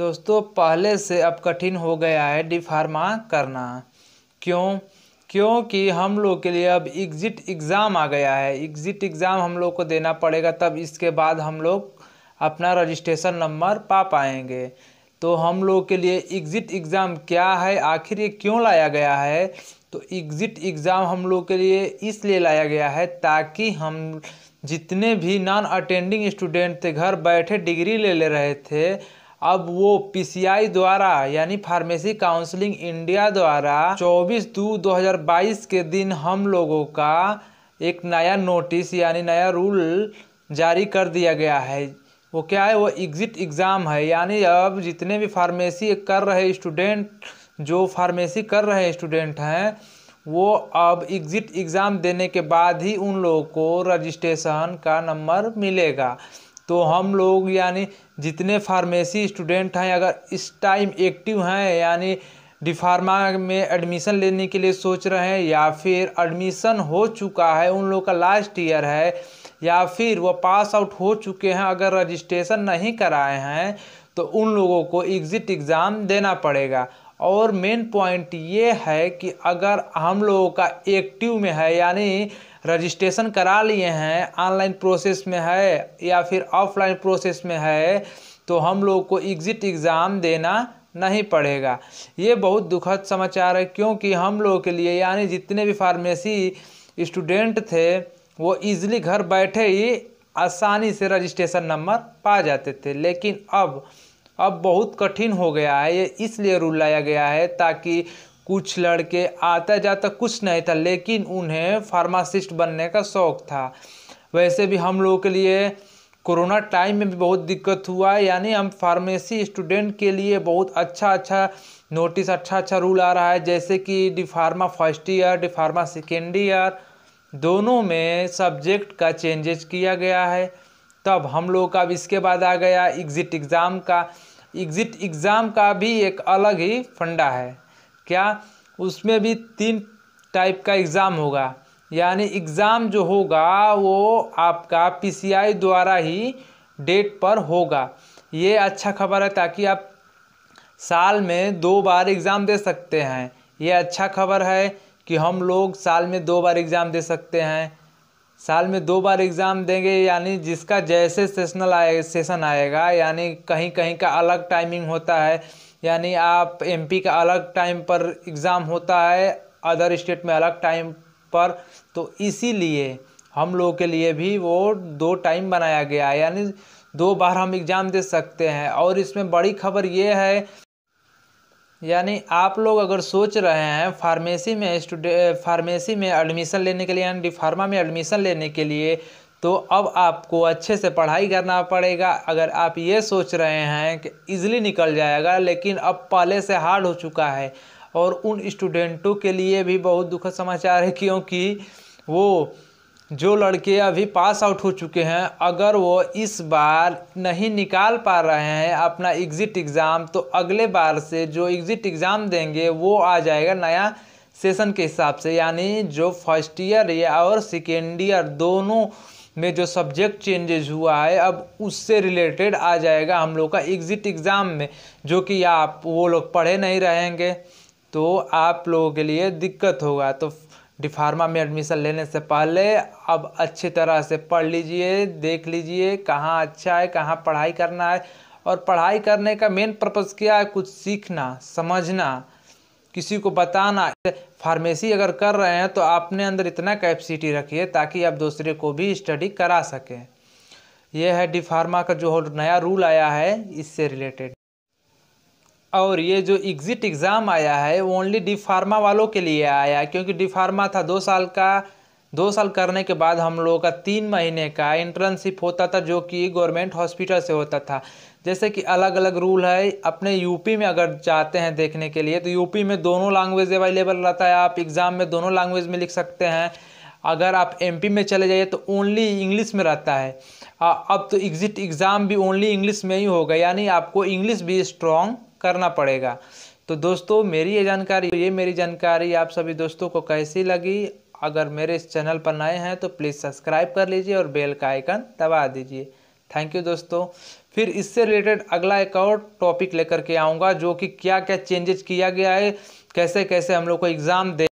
दोस्तों पहले से अब कठिन हो गया है डिफार्मा करना क्यों क्योंकि हम लोग के लिए अब एग्ज़िट एग्ज़ाम आ गया है एग्ज़िट एग्ज़ाम हम लोग को देना पड़ेगा तब इसके बाद हम लोग अपना रजिस्ट्रेशन नंबर पा पाएंगे तो हम लोग के लिए एग्ज़िट एग्ज़ाम क्या है आखिर ये क्यों लाया गया है तो एग्ज़िट एग्ज़ाम हम लोग के लिए इसलिए लाया गया है ताकि हम जितने भी नॉन अटेंडिंग स्टूडेंट थे घर बैठे डिग्री ले ले रहे थे अब वो पीसीआई द्वारा यानी फार्मेसी काउंसलिंग इंडिया द्वारा 24 दो 2022 के दिन हम लोगों का एक नया नोटिस यानी नया रूल जारी कर दिया गया है वो क्या है वो एग्ज़िट एग्ज़ाम है यानी अब जितने भी फार्मेसी कर रहे स्टूडेंट जो फार्मेसी कर रहे स्टूडेंट हैं वो अब एग्ज़िट एग्ज़ाम देने के बाद ही उन लोगों को रजिस्ट्रेशन का नंबर मिलेगा तो हम लोग यानी जितने फार्मेसी स्टूडेंट हैं अगर इस टाइम एक्टिव हैं यानी डिफार्मा में एडमिशन लेने के लिए सोच रहे हैं या फिर एडमिशन हो चुका है उन लोग का लास्ट ईयर है या फिर वह पास आउट हो चुके हैं अगर रजिस्ट्रेशन नहीं कराए हैं तो उन लोगों को एग्ज़िट एग्ज़ाम देना पड़ेगा और मेन पॉइंट ये है कि अगर हम लोगों का एक्टिव में है यानी रजिस्ट्रेशन करा लिए हैं ऑनलाइन प्रोसेस में है या फिर ऑफलाइन प्रोसेस में है तो हम लोग को एग्ज़िट एग्ज़ाम देना नहीं पड़ेगा ये बहुत दुखद समाचार है क्योंकि हम लोग के लिए यानी जितने भी फार्मेसी स्टूडेंट थे वो ईज़िली घर बैठे ही आसानी से रजिस्ट्रेशन नंबर पा जाते थे लेकिन अब अब बहुत कठिन हो गया है ये इसलिए रूल लाया गया है ताकि कुछ लड़के आता जाता कुछ नहीं था लेकिन उन्हें फार्मासिस्ट बनने का शौक़ था वैसे भी हम लोगों के लिए कोरोना टाइम में भी बहुत दिक्कत हुआ है यानी हम फार्मेसी स्टूडेंट के लिए बहुत अच्छा अच्छा नोटिस अच्छा अच्छा रूल आ रहा है जैसे कि D Pharma first year D Pharma second year दोनों में सब्जेक्ट का चेंजेज किया गया है तब हम लोग का अब इसके बाद आ गया एग्ज़िट एग्ज़ाम का एग्ज़िट एग्ज़ाम का भी एक अलग ही फंडा है क्या उसमें भी तीन टाइप का एग्ज़ाम होगा यानी एग्ज़ाम जो होगा वो आपका पीसीआई द्वारा ही डेट पर होगा ये अच्छा खबर है ताकि आप साल में दो बार एग्ज़ाम दे सकते हैं ये अच्छा खबर है कि हम लोग साल में दो बार एग्ज़ाम दे सकते हैं साल में दो बार एग्ज़ाम देंगे यानी जिसका जैसे सेशनल आए सेशन आएगा यानी कहीं कहीं का अलग टाइमिंग होता है यानी आप एमपी का अलग टाइम पर एग्ज़ाम होता है अदर स्टेट में अलग टाइम पर तो इसीलिए हम लोगों के लिए भी वो दो टाइम बनाया गया है यानी दो बार हम एग्ज़ाम दे सकते हैं और इसमें बड़ी खबर ये है यानी आप लोग अगर सोच रहे हैं फार्मेसी में स्टूडे फार्मेसी में एडमिशन लेने के लिए यानी डी फार्मा में एडमिशन लेने के लिए तो अब आपको अच्छे से पढ़ाई करना पड़ेगा अगर आप ये सोच रहे हैं कि ईज़िली निकल जाएगा लेकिन अब पहले से हार्ड हो चुका है और उन स्टूडेंटों के लिए भी बहुत दुखद समाचार है क्योंकि वो जो लड़के अभी पास आउट हो चुके हैं अगर वो इस बार नहीं निकाल पा रहे हैं अपना एग्ज़िट एग्ज़ाम तो अगले बार से जो एग्ज़िट एग्ज़ाम देंगे वो आ जाएगा नया सेशन के हिसाब से यानी जो फर्स्ट ईयर या और सेकेंड ईयर दोनों में जो सब्जेक्ट चेंजेज हुआ है अब उससे रिलेटेड आ जाएगा हम लोग का एग्ज़िट एग्ज़ाम में जो कि आप वो लोग पढ़े नहीं रहेंगे तो आप लोगों के लिए दिक्कत होगा तो डिफार्मा में एडमिशन लेने से पहले अब अच्छी तरह से पढ़ लीजिए देख लीजिए कहाँ अच्छा है कहाँ पढ़ाई करना है और पढ़ाई करने का मेन पर्पज़ क्या है कुछ सीखना समझना किसी को बताना फार्मेसी अगर कर रहे हैं तो आपने अंदर इतना कैपेसिटी रखिए ताकि आप दूसरे को भी स्टडी करा सकें यह है डी फार्मा का जो नया रूल आया है इससे रिलेटेड और ये जो एग्ज़िट एग्ज़ाम आया है वो ओनली डी फार्मा वालों के लिए आया है क्योंकि डी फार्मा था दो साल का दो साल करने के बाद हम लोगों का तीन महीने का इंटर्नशिप होता था जो कि गवर्नमेंट हॉस्पिटल से होता था जैसे कि अलग अलग रूल है अपने यूपी में अगर जाते हैं देखने के लिए तो यूपी में दोनों लैंग्वेज अवेलेबल रहता है आप एग्ज़ाम में दोनों लैंग्वेज में लिख सकते हैं अगर आप एमपी में चले जाइए तो ओनली इंग्लिश में रहता है अब तो एग्ज़िट एग्ज़ाम भी ओनली इंग्लिश में ही होगा यानी आपको इंग्लिश भी स्ट्रॉन्ग करना पड़ेगा तो दोस्तों मेरी ये जानकारी ये मेरी जानकारी आप सभी दोस्तों को कैसी लगी अगर मेरे इस चैनल पर नए हैं तो प्लीज़ सब्सक्राइब कर लीजिए और बेल का आइकन दबा दीजिए थैंक यू दोस्तों फिर इससे रिलेटेड अगला एक और टॉपिक लेकर के आऊँगा जो कि क्या क्या चेंजेस किया गया है कैसे कैसे हम लोग को एग्ज़ाम दे